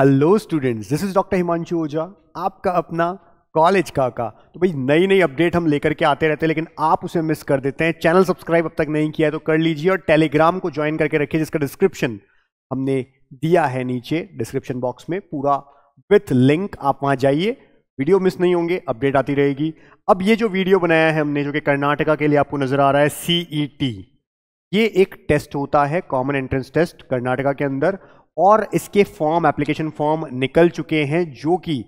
Hello students this is doctor Himanshu Ojha आपका अपना college का का तो भाई नई नई अपडेट हम लेकर के आते रहते हैं लेकिन आप उसे मिस कर देते हैं चैनल सब्सक्राइब अब तक नहीं किया है तो कर लीजिए और टेलीग्राम को ज्वाइन करके रखिए जिसका डिस्क्रिप्शन हमने दिया है नीचे डिस्क्रिप्शन बॉक्स में पूरा विथ लिंक आप वहाँ जाइए वीडियो मिस नहीं होंगे अपडेट आती रहेगी अब ये जो वीडियो बनाया है हमने जो कि कर्नाटका के लिए आपको नज़र आ रहा है सी e ये एक टेस्ट होता है कॉमन एंट्रेंस टेस्ट कर्नाटका के अंदर और इसके फॉर्म एप्लीकेशन फॉर्म निकल चुके हैं जो कि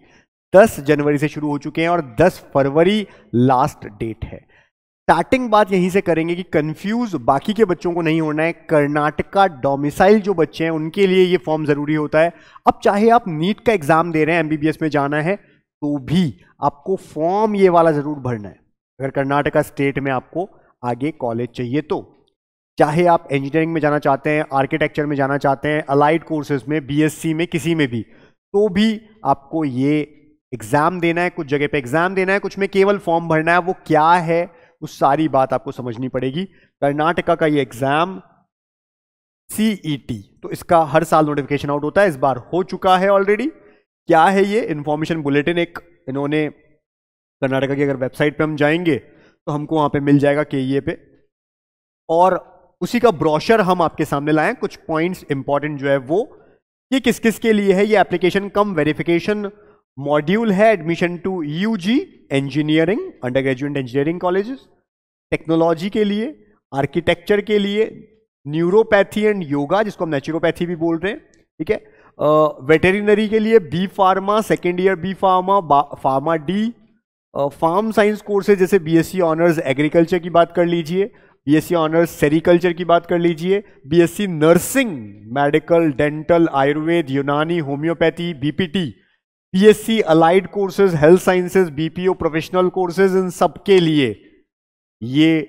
10 जनवरी से शुरू हो चुके हैं और 10 फरवरी लास्ट डेट है स्टार्टिंग बात यहीं से करेंगे कि कंफ्यूज बाकी के बच्चों को नहीं होना है कर्नाटका डोमिसाइल जो बच्चे हैं उनके लिए ये फॉर्म ज़रूरी होता है अब चाहे आप नीट का एग्ज़ाम दे रहे हैं एमबीबीएस में जाना है तो भी आपको फॉर्म ये वाला ज़रूर भरना है अगर कर्नाटका स्टेट में आपको आगे कॉलेज चाहिए तो चाहे आप इंजीनियरिंग में जाना चाहते हैं आर्किटेक्चर में जाना चाहते हैं अलाइड कोर्सेज में बीएससी में किसी में भी तो भी आपको ये एग्ज़ाम देना है कुछ जगह पे एग्ज़ाम देना है कुछ में केवल फॉर्म भरना है वो क्या है उस सारी बात आपको समझनी पड़ेगी कर्नाटका का ये एग्ज़ाम सीईटी e तो इसका हर साल नोटिफिकेशन आउट होता है इस बार हो चुका है ऑलरेडी क्या है ये इन्फॉर्मेशन बुलेटिन एक इन्होंने कर्नाटका की अगर वेबसाइट पर हम जाएंगे तो हमको वहाँ पर मिल जाएगा के ई e पे और उसी का ब्रोशर हम आपके सामने लाए कुछ पॉइंट्स इंपॉर्टेंट जो है वो ये किस किस के लिए है ये एप्लीकेशन कम वेरिफिकेशन मॉड्यूल है admission to UG engineering under graduate engineering colleges technology के लिए आर्किटेक्चर के लिए न्यूरोपैथी एंड योगा जिसको हम नेचुरोपैथी भी बोल रहे हैं ठीक है वेटेरिनरी के लिए B pharma second year B pharma pharma D pharm science courses जैसे बीएससी ऑनर्स एग्रीकल्चर की बात कर लीजिए बीएससी ऑनर्स सेरिकल्चर की बात कर लीजिए BSc nursing medical dental Ayurveda Unani homeopathy BPT BSc allied courses health sciences BPO professional courses इन सब के लिए ये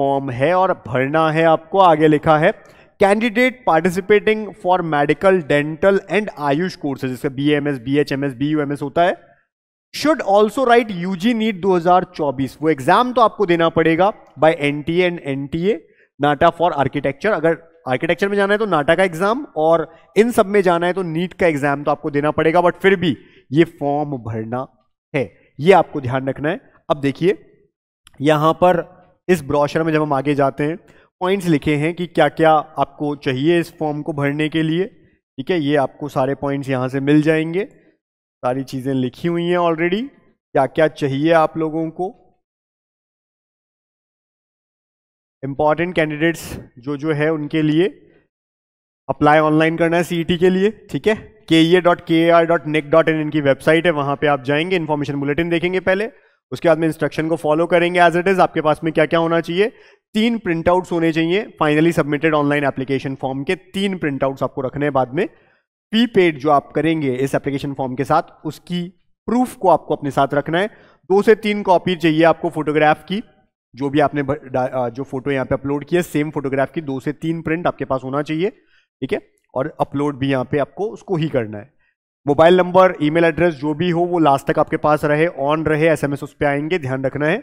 फॉर्म है और भरना है आपको आगे लिखा है candidate participating for medical dental and AYUSH courses जिसका B M S B H M S B U M S होता है should also write U G NEET दो हजार चौबीस वो एग्जाम तो आपको देना पड़ेगा by N T and N T A NATA for architecture अगर आर्किटेक्चर में जाना है तो नाटा का एग्जाम और इन सब में जाना है तो नीट का एग्जाम तो आपको देना पड़ेगा बट फिर भी ये फॉर्म भरना है ये आपको ध्यान रखना है अब देखिए यहां पर इस ब्रॉशर में जब हम आगे जाते हैं पॉइंट्स लिखे हैं कि क्या क्या आपको चाहिए इस फॉर्म को भरने के लिए ठीक है ये आपको सारे पॉइंट्स यहाँ से मिल जाएंगे सारी चीज़ें लिखी हुई हैं ऑलरेडी क्या क्या चाहिए आप लोगों को इंपॉर्टेंट कैंडिडेट्स जो जो है उनके लिए अप्लाई ऑनलाइन करना है सीईटी e के लिए ठीक है K E dot K R dot nic dot in इनकी वेबसाइट है वहां पे आप जाएंगे इन्फॉर्मेशन बुलेटिन देखेंगे पहले उसके बाद में इंस्ट्रक्शन को फॉलो करेंगे एज इट इज़ आपके पास में क्या क्या होना चाहिए तीन प्रिंटआउट्स होने चाहिए finally submitted online application form के तीन प्रिंटआउट्स आपको रखने हैं बाद में फी पेड जो आप करेंगे इस एप्लीकेशन फॉर्म के साथ उसकी प्रूफ को आपको अपने साथ रखना है दो से तीन कॉपी चाहिए आपको फोटोग्राफ की जो भी आपने जो फोटो यहाँ पे अपलोड किया सेम फोटोग्राफ की दो से तीन प्रिंट आपके पास होना चाहिए ठीक है और अपलोड भी यहाँ पे आपको उसको ही करना है मोबाइल नंबर ईमेल एड्रेस जो भी हो वो लास्ट तक आपके पास रहे ऑन रहे एसएमएस उस पर आएंगे ध्यान रखना है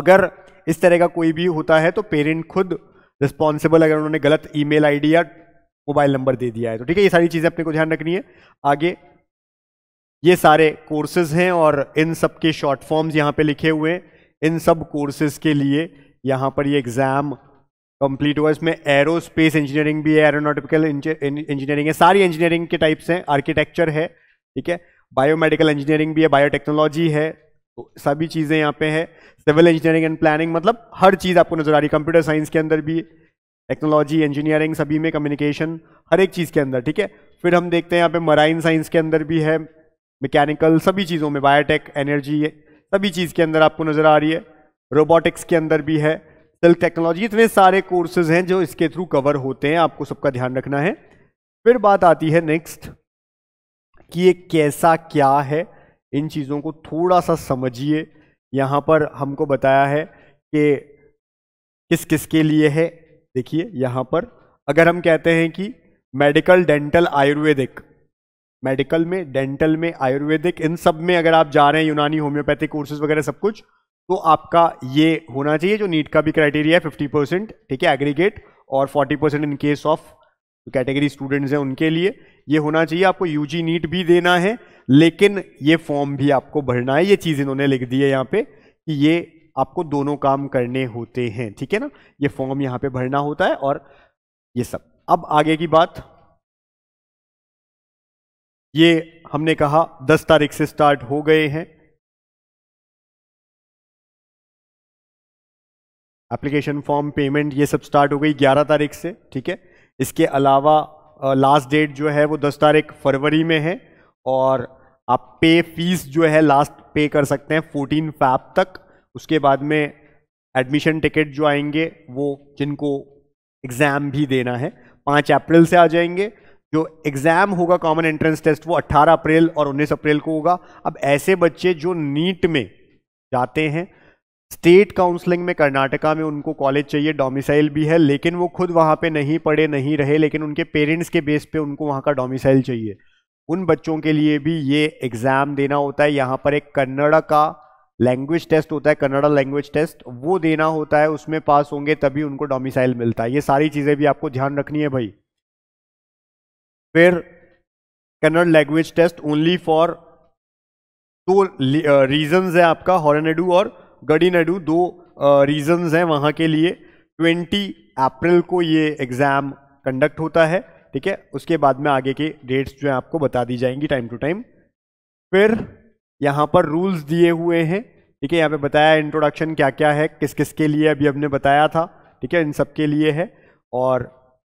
अगर इस तरह का कोई भी होता है तो पेरेंट खुद रिस्पॉन्सिबल अगर उन्होंने गलत ईमेल आईडी या मोबाइल नंबर दे दिया है तो ठीक है ये सारी चीज़ें अपने को ध्यान रखनी है आगे ये सारे कोर्सेज हैं और इन सब के शॉर्ट फॉर्म्स यहाँ पे लिखे हुए हैं इन सब कोर्सेज के लिए यहाँ पर ये एग्ज़ाम कंप्लीट हुआ इसमें एरोस्पेस इंजीनियरिंग भी है एरोनोटिकल इंजीनियरिंग है सारी इंजीनियरिंग के टाइप्स हैं आर्किटेक्चर है ठीक है बायोमेडिकल इंजीनियरिंग भी है बायोटेक्नोलॉजी है तो सभी चीज़ें यहाँ पे है सिविल इंजीनियरिंग एंड प्लानिंग मतलब हर चीज़ आपको नजर आ रही है कंप्यूटर साइंस के अंदर भी है टेक्नोलॉजी इंजीनियरिंग सभी में कम्युनिकेशन हर एक चीज़ के अंदर ठीक है फिर हम देखते हैं यहाँ पे मराइन साइंस के अंदर भी है मैकेनिकल सभी चीज़ों में बायोटेक एनर्जी सभी चीज़ के अंदर आपको नज़र आ रही है रोबोटिक्स के अंदर भी है सेल टेक्नोलॉजी इतने सारे कोर्सेज हैं जो इसके थ्रू कवर होते हैं आपको सबका ध्यान रखना है फिर बात आती है नेक्स्ट कि ये कैसा क्या है इन चीज़ों को थोड़ा सा समझिए यहाँ पर हमको बताया है कि किस किस के लिए है देखिए यहाँ पर अगर हम कहते हैं कि मेडिकल डेंटल आयुर्वेदिक मेडिकल में डेंटल में आयुर्वेदिक इन सब में अगर आप जा रहे हैं यूनानी होम्योपैथिक कोर्सेज वगैरह सब कुछ तो आपका ये होना चाहिए जो नीट का भी क्राइटेरिया है फिफ्टी परसेंट ठीक है एग्रीगेट और forty percent in case of category students हैं उनके लिए ये होना चाहिए आपको यूजी नीट भी देना है लेकिन ये फॉर्म भी आपको भरना है ये चीज़ इन्होंने लिख दी है यहाँ पे कि ये आपको दोनों काम करने होते हैं ठीक है ना ये फॉर्म यहां पे भरना होता है और ये सब अब आगे की बात ये हमने कहा 10 तारीख से स्टार्ट हो गए हैं एप्लीकेशन फॉर्म पेमेंट ये सब स्टार्ट हो गई 11 तारीख से ठीक है इसके अलावा लास्ट डेट जो है वो 10 तारीख फरवरी में है और आप पे फीस जो है लास्ट पे कर सकते हैं 14 फैब तक उसके बाद में एडमिशन टिकट जो आएंगे वो जिनको एग्ज़ाम भी देना है पाँच अप्रैल से आ जाएंगे जो एग्ज़ाम होगा कॉमन एंट्रेंस टेस्ट वो 18 अप्रैल और 19 अप्रैल को होगा अब ऐसे बच्चे जो नीट में जाते हैं स्टेट काउंसलिंग में कर्नाटका में उनको कॉलेज चाहिए डोमिसाइल भी है लेकिन वो खुद वहाँ पे नहीं पढ़े नहीं रहे लेकिन उनके पेरेंट्स के बेस पे उनको वहाँ का डोमिसाइल चाहिए उन बच्चों के लिए भी ये एग्ज़ाम देना होता है यहाँ पर एक कन्नड़ा का लैंग्वेज टेस्ट होता है कन्नडा लैंग्वेज टेस्ट वो देना होता है उसमें पास होंगे तभी उनको डोमिसाइल मिलता है ये सारी चीज़ें भी आपको ध्यान रखनी है भाई फिर Kannada language test only for दो रीजंस है आपका हॉरनेडू और गडीनेडू दो रीजंस हैं वहाँ के लिए 20 अप्रैल को ये एग्ज़ाम कंडक्ट होता है ठीक है उसके बाद में आगे के डेट्स जो हैं आपको बता दी जाएंगी टाइम टू टाइम फिर यहाँ पर रूल्स दिए हुए हैं ठीक है यहाँ पे बताया इंट्रोडक्शन क्या क्या है किस किस के लिए अभी हमने बताया था ठीक है इन सब के लिए है और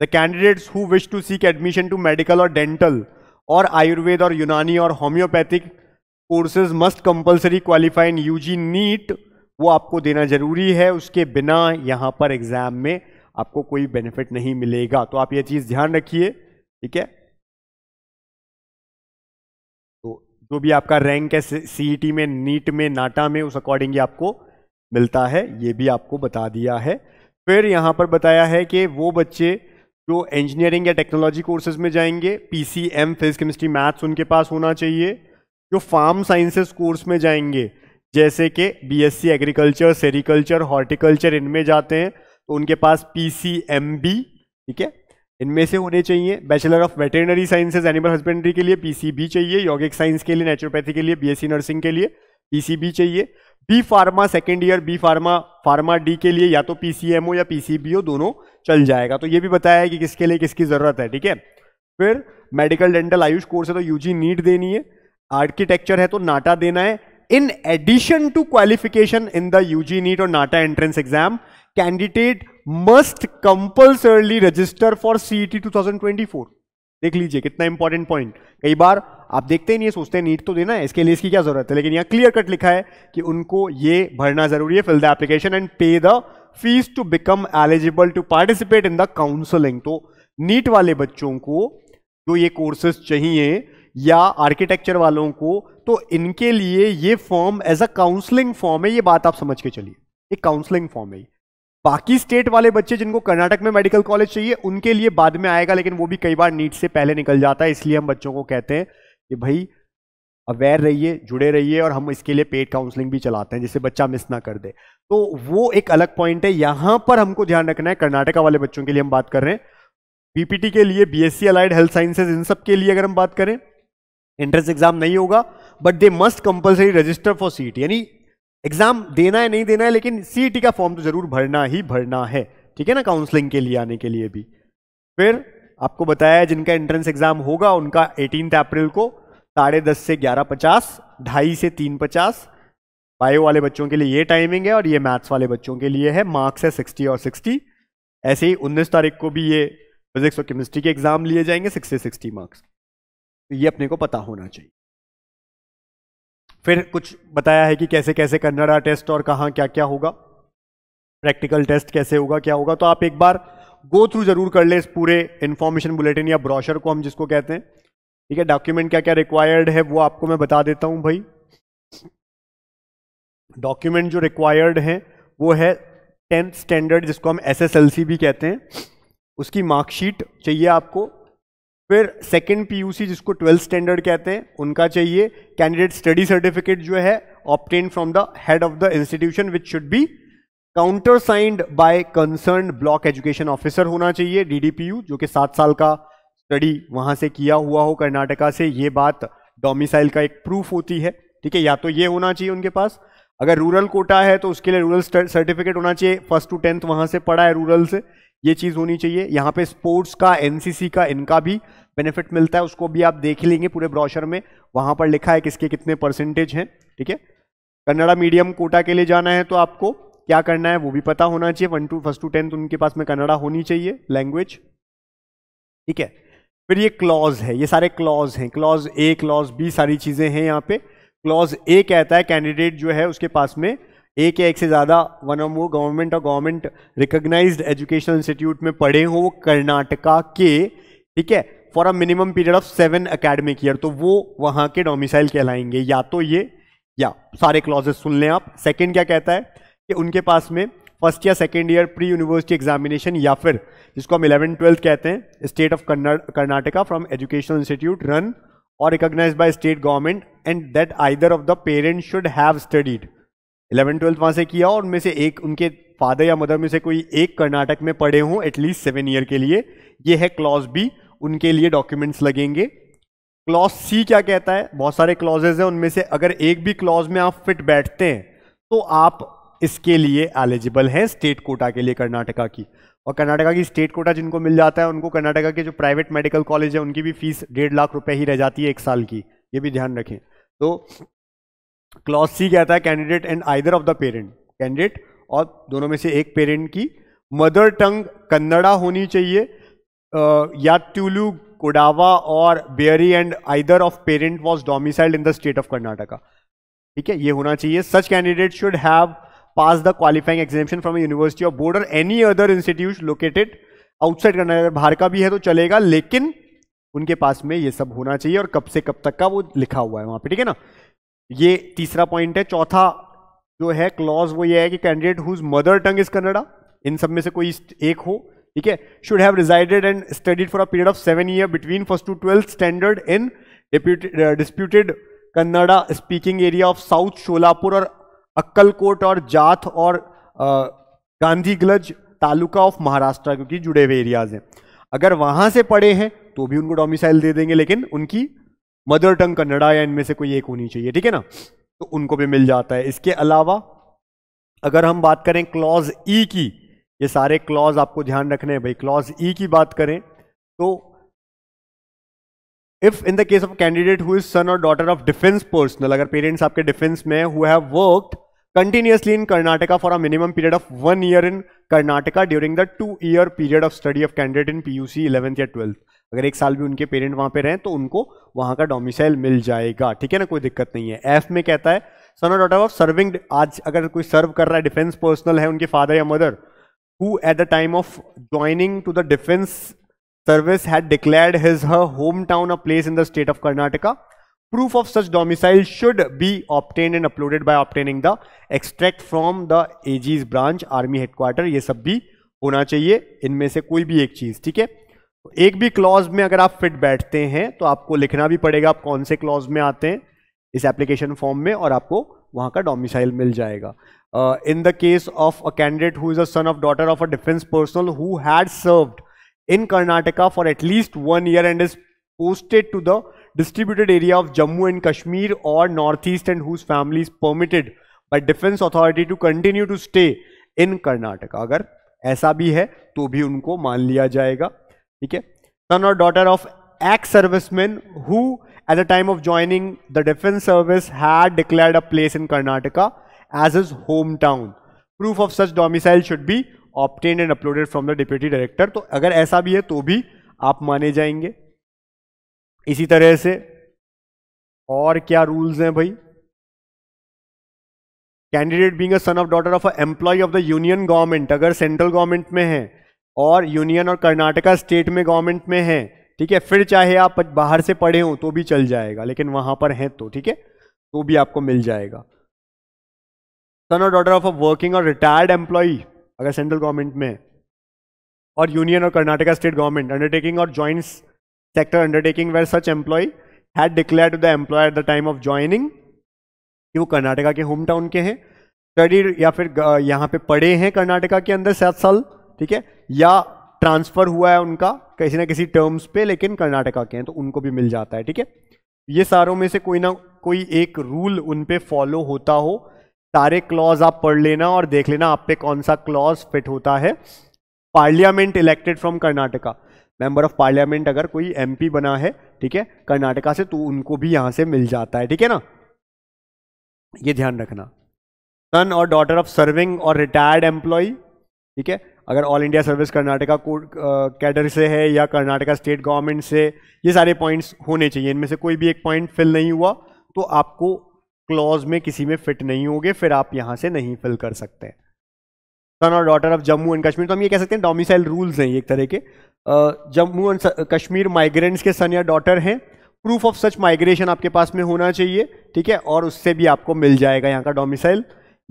the candidates who wish to seek admission to medical और डेंटल और आयुर्वेद और यूनानी और homeopathic courses must compulsory qualify in U G NEET वो आपको देना ज़रूरी है उसके बिना यहाँ पर एग्ज़ाम में आपको कोई बेनिफिट नहीं मिलेगा तो आप ये चीज़ ध्यान रखिए ठीक है जो भी आपका रैंक है सीईटी e में नीट में नाटा में उस अकॉर्डिंग आपको मिलता है ये भी आपको बता दिया है फिर यहाँ पर बताया है कि वो बच्चे जो इंजीनियरिंग या टेक्नोलॉजी कोर्सेज में जाएंगे पीसीएम फिजिक्स केमिस्ट्री मैथ्स उनके पास होना चाहिए जो फार्म साइंसेस कोर्स में जाएंगे जैसे कि बीएससी एग्रीकल्चर सेरिकल्चर हॉर्टिकल्चर इनमें जाते हैं तो उनके पास पीसीएमबी ठीक है इनमें से होने चाहिए bachelor of veterinary sciences animal husbandry के लिए पीसीबी चाहिए यौगिक साइंस के लिए नेचुरोपैथी के लिए बीएससी नर्सिंग के लिए पीसीबी चाहिए B pharma second year B pharma pharma D के लिए या तो पीसीएमओ या ओ दोनों चल जाएगा तो ये भी बताया है कि किसके लिए किसकी ज़रूरत है ठीक है फिर मेडिकल डेंटल आयुष कोर्स है तो यूजी नीट देनी है आर्किटेक्चर है तो नाटा देना है in addition to qualification in the UG NEET और NATA entrance exam candidate must compulsorily register for CET 2024 देख लीजिए कितना इंपॉर्टेंट पॉइंट कई बार आप देखते ही नहीं सोचते हैं नीट तो देना है इसके लिए इसकी क्या जरूरत है लेकिन यहाँ क्लियर कट लिखा है कि उनको ये भरना जरूरी है fill the application and pay the fees to become eligible to participate in the counselling तो नीट वाले बच्चों को जो ये कोर्सेज चाहिए या आर्किटेक्चर वालों को तो इनके लिए ये form as a counselling form है ये बात आप समझ के चलिए एक काउंसलिंग फॉर्म है बाकी स्टेट वाले बच्चे जिनको कर्नाटक में मेडिकल कॉलेज चाहिए उनके लिए बाद में आएगा लेकिन वो भी कई बार नीट से पहले निकल जाता है इसलिए हम बच्चों को कहते हैं कि भाई अवेयर रहिए जुड़े रहिए और हम इसके लिए पेड काउंसलिंग भी चलाते हैं जिससे बच्चा मिस ना कर दे तो वो एक अलग पॉइंट है यहां पर हमको ध्यान रखना है कर्नाटका वाले बच्चों के लिए हम बात कर रहे हैं पीपीटी के लिए बीएससी अलाइड हेल्थ साइंसेज इन सब के लिए अगर हम बात करें एंट्रेंस एग्जाम नहीं होगा but they must compulsory register for seat यानी एग्जाम देना है नहीं देना है लेकिन सीईटी e का फॉर्म तो जरूर भरना ही भरना है ठीक है ना काउंसलिंग के लिए आने के लिए भी फिर आपको बताया जिनका एंट्रेंस एग्जाम होगा उनका एटीन अप्रैल को साढ़े दस से ग्यारह पचास ढाई से तीन पचास बायो वाले बच्चों के लिए ये टाइमिंग है और ये मैथ्स वाले बच्चों के लिए है मार्क्स है सिक्सटी और सिक्सटी ऐसे ही उन्नीस तारीख को भी ये फिजिक्स और केमिस्ट्री के एग्जाम लिए जाएंगे सिक्सटी सिक्सटी मार्क्स तो ये अपने को पता होना चाहिए फिर कुछ बताया है कि कैसे कैसे कन्नड़ा टेस्ट और कहाँ क्या क्या होगा प्रैक्टिकल टेस्ट कैसे होगा क्या होगा तो आप एक बार गो थ्रू जरूर कर ले इस पूरे इन्फॉर्मेशन बुलेटिन या ब्रॉशर को हम जिसको कहते हैं ठीक है डॉक्यूमेंट क्या क्या रिक्वायर्ड है वो आपको मैं बता देता हूँ भाई डॉक्यूमेंट जो रिक्वायर्ड हैं वो है टेंथ स्टैंडर्ड जिसको हम एसएसएलसी भी कहते हैं उसकी मार्कशीट चाहिए आपको फिर सेकंड पीयूसी जिसको ट्वेल्थ स्टैंडर्ड कहते हैं उनका चाहिए कैंडिडेट स्टडी सर्टिफिकेट जो है obtain from the head of the institution which should be counter signed by concern block education officer होना चाहिए डीडीपीयू जो कि सात साल का स्टडी वहां से किया हुआ हो कर्नाटका से ये बात डोमिसाइल का एक प्रूफ होती है ठीक है या तो ये होना चाहिए उनके पास अगर रूरल कोटा है तो उसके लिए रूरल सर्टिफिकेट होना चाहिए फर्स्ट टू टेंथ वहाँ से पढ़ा है रूरल से ये चीज़ होनी चाहिए यहाँ पे स्पोर्ट्स का एनसीसी का इनका भी बेनिफिट मिलता है उसको भी आप देख लेंगे पूरे ब्रॉशर में वहाँ पर लिखा है किसके कितने परसेंटेज हैं ठीक है कन्नड़ा मीडियम कोटा के लिए जाना है तो आपको क्या करना है वो भी पता होना चाहिए one to first to tenth उनके पास में कन्नड़ा होनी चाहिए लैंग्वेज ठीक है फिर ये क्लॉज है ये सारे क्लॉज हैं क्लॉज ए क्लॉज बी सारी चीज़ें हैं यहाँ पे क्लॉज ए कहता है कैंडिडेट जो है उसके पास में एक या एक से ज़्यादा वन ऑफ वो गवर्नमेंट और गवर्नमेंट रिकोगनाइज एजुकेशनल इंस्टीट्यूट में पढ़े हों वो कर्नाटका के ठीक है for a minimum period of seven academic year तो वो वहाँ के डोमिसाइल कहलाएंगे या तो ये या सारे क्लॉजेस सुन लें आप सेकेंड क्या कहता है कि उनके पास में फर्स्ट या second year pre university examination या फिर जिसको हम इलेवन ट्वेल्थ कहते हैं state of Karnataka from educational institute run or recognized by state government and that either of the parents should have studied 11 twelfth वहां से किया और उनमें से एक उनके फादर या मदर में से कोई एक कर्नाटक में पढ़े हों एटलीस्ट सेवन ईयर के लिए ये है क्लॉज बी उनके लिए डॉक्यूमेंट्स लगेंगे क्लॉज सी क्या कहता है बहुत सारे क्लॉजेज हैं उनमें से अगर एक भी क्लॉज में आप फिट बैठते हैं तो आप इसके लिए एलिजिबल हैं स्टेट कोटा के लिए कर्नाटका की और कर्नाटका की स्टेट कोटा जिनको मिल जाता है उनको कर्नाटका के जो प्राइवेट मेडिकल कॉलेज है उनकी भी फीस डेढ़ लाख रुपए ही रह जाती है एक साल की ये भी ध्यान रखें तो क्लॉज सी कहता है candidate and either of the parent candidate और दोनों में से एक पेरेंट की मदर टंग कन्नड़ा होनी चाहिए या ट्यूलू कोडावा और Beary and either of parent was domiciled in the state of Karnataka ठीक है ये होना चाहिए such candidate should have pass the qualifying examination from university of board or any other institute located outside करना अगर बाहर का भी है तो चलेगा लेकिन उनके पास में ये सब होना चाहिए और कब से कब तक का वो लिखा हुआ है वहां पे ठीक है ना ये तीसरा पॉइंट है चौथा जो है क्लॉज वो ये है कि candidate whose mother tongue is Kannada इन सब में से कोई एक हो ठीक है should have resided and studied for a period of seven year between first to twelfth standard in disputed Kannada speaking area of south Sholapur और अक्कलकोट और जाथ और गांधी गलज तालुका ऑफ महाराष्ट्र क्योंकि जुड़े हुए एरियाज हैं अगर वहां से पढ़े हैं तो भी उनको डोमिसाइल दे देंगे लेकिन उनकी मदर टंग कन्नड़ा या इनमें से कोई एक होनी चाहिए ठीक है ना तो उनको भी मिल जाता है इसके अलावा अगर हम बात करें क्लॉज ई e की ये सारे क्लॉज आपको ध्यान रखने हैं भाई क्लॉज ई e की बात करें तो if in the case of candidate who is son और डॉटर ऑफ डिफेंस पर्सनल अगर पेरेंट्स आपके डिफेंस में who have worked continuously in Karnataka for a minimum period of one year in Karnataka during the two year period of study of candidate in PUC 11th या 12th अगर एक साल भी उनके parent वहां पे रहें तो उनको वहां का डोमिसाइल मिल जाएगा ठीक है ना कोई दिक्कत नहीं है एफ में कहता है son of daughter of serving आज अगर कोई सर्व कर रहा है डिफेंस पर्सनल है उनके फादर या mother who at the time of joining to the defence service had declared his her home town a place in the state of Karnataka Proof of such domicile should be obtained and uploaded by obtaining the extract from the AG's branch army headquarter ये सब भी होना चाहिए इनमें से कोई भी एक चीज़ ठीक है तो एक भी क्लॉज में अगर आप फिट बैठते हैं तो आपको लिखना भी पड़ेगा आप कौन से क्लॉज में आते हैं इस एप्लीकेशन फॉर्म में और आपको वहां का डोमिसाइल मिल जाएगा in the case of a candidate who is a son of daughter of a defence personnel who had served in Karnataka for at least one year and is posted to the distributed area of Jammu and Kashmir और north east and whose families permitted by defence authority to continue to stay in Karnataka अगर ऐसा भी है तो भी उनको मान लिया जाएगा ठीक है सन और daughter of ex serviceman who at the time of joining the defence service had declared a place in Karnataka as his home town proof of such domicile should be obtain and uploaded from the deputy director तो अगर ऐसा भी है तो भी आप माने जाएंगे इसी तरह से और क्या रूल्स हैं भाई candidate being son of daughter of employee of the union government अगर सेंट्रल गवर्नमेंट में है और यूनियन और कर्नाटका स्टेट में गवर्नमेंट में है ठीक है फिर चाहे आप बाहर से पढ़े हो तो भी चल जाएगा लेकिन वहां पर हैं तो ठीक है तो भी आपको मिल जाएगा सन और डॉटर ऑफ अ वर्किंग और रिटायर्ड एम्प्लॉय अगर सेंट्रल गवर्नमेंट में है और यूनियन और कर्नाटका स्टेट गवर्नमेंट अंडरटेकिंग और joint sector undertaking where such employee had declared to the employer at the time of joining कि वो कर्नाटका के होम टाउन के हैं स्टडी या फिर यहाँ पे पढ़े हैं कर्नाटका के अंदर सात साल ठीक है या ट्रांसफर हुआ है उनका किसी ना किसी टर्म्स पे लेकिन कर्नाटका के हैं तो उनको भी मिल जाता है ठीक है ये सारों में से कोई ना कोई एक रूल उन पे फॉलो होता हो सारे क्लॉज आप पढ़ लेना और देख लेना आप पे कौन सा क्लॉज फिट होता है parliament elected from Karnataka member of parliament अगर कोई एमपी बना है ठीक है कर्नाटका से तो उनको भी यहाँ से मिल जाता है ठीक है ना ये ध्यान रखना सन और डॉटर ऑफ सर्विंग और रिटायर्ड एम्प्लॉय ठीक है अगर all India service Karnataka code cadre से है या कर्नाटका स्टेट गवर्नमेंट से ये सारे पॉइंट्स होने चाहिए इनमें से कोई भी एक पॉइंट फिल नहीं हुआ तो आपको क्लॉज में किसी में फिट नहीं होगे फिर आप यहाँ से नहीं फिल कर सकते सन और daughter of Jammu and Kashmir तो हम ये कह सकते हैं डोमिसाइल रूल्स हैं एक तरह के जम्मू एंड कश्मीर माइग्रेंट्स के सन या डॉटर हैं प्रूफ ऑफ सच माइग्रेशन आपके पास में होना चाहिए ठीक है और उससे भी आपको मिल जाएगा यहाँ का डोमिसाइल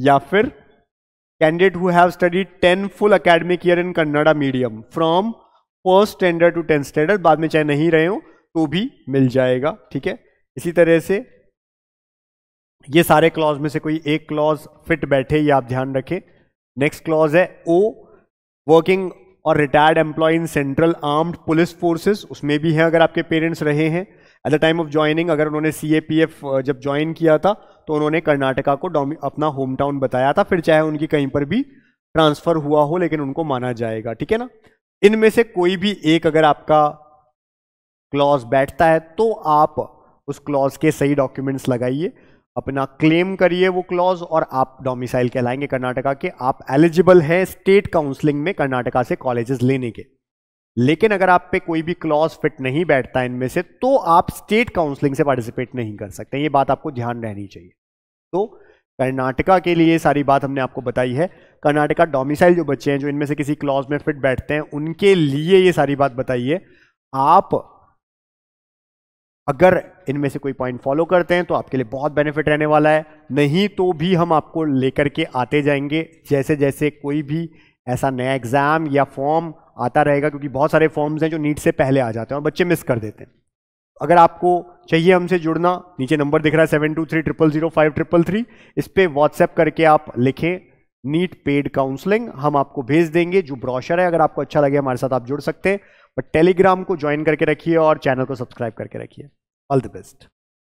या फिर candidate who have study ten full academic year in Kannada medium from first standard to tenth standard बाद में चाहे नहीं रहे हो तो भी मिल जाएगा ठीक है इसी तरह से ये सारे क्लॉज में से कोई एक क्लॉज फिट बैठे ये आप ध्यान रखें नेक्स्ट क्लॉज है ओ वर्किंग और retired employee in central armed police forces उसमें भी हैं अगर आपके पेरेंट्स रहे हैं at the time of joining अगर उन्होंने सी ए पी एफ जब ज्वाइन किया था तो उन्होंने कर्नाटका को अपना होम टाउन बताया था फिर चाहे उनकी कहीं पर भी ट्रांसफ़र हुआ हो लेकिन उनको माना जाएगा ठीक है ना इनमें से कोई भी एक अगर आपका क्लॉज बैठता है तो आप उस क्लॉज के सही डॉक्यूमेंट्स लगाइए अपना क्लेम करिए वो क्लॉज और आप डोमिसाइल कहलाएंगे कर्नाटका के आप एलिजिबल हैं स्टेट काउंसलिंग में कर्नाटका से कॉलेजेस लेने के लेकिन अगर आप पे कोई भी क्लॉज फिट नहीं बैठता इनमें से तो आप स्टेट काउंसलिंग से पार्टिसिपेट नहीं कर सकते ये बात आपको ध्यान रहनी चाहिए तो कर्नाटका के लिए सारी बात हमने आपको बताई है कर्नाटका डोमिसाइल जो बच्चे हैं जो इनमें से किसी क्लॉज में फिट बैठते हैं उनके लिए ये सारी बात बताइए आप अगर इनमें से कोई पॉइंट फॉलो करते हैं तो आपके लिए बहुत बेनिफिट रहने वाला है नहीं तो भी हम आपको लेकर के आते जाएंगे जैसे जैसे कोई भी ऐसा नया एग्ज़ाम या फॉर्म आता रहेगा क्योंकि बहुत सारे फॉर्म्स हैं जो नीट से पहले आ जाते हैं और बच्चे मिस कर देते हैं अगर आपको चाहिए हमसे जुड़ना नीचे नंबर दिख रहा है seven two three triple zero five triple three इस पर व्हाट्सएप करके आप लिखें नीट पेड काउंसलिंग हम आपको भेज देंगे जो ब्रॉशर है अगर आपको अच्छा लगे हमारे साथ आप जुड़ सकते हैं बट टेलीग्राम को ज्वाइन करके रखिए और चैनल को सब्सक्राइब करके रखिए All the best.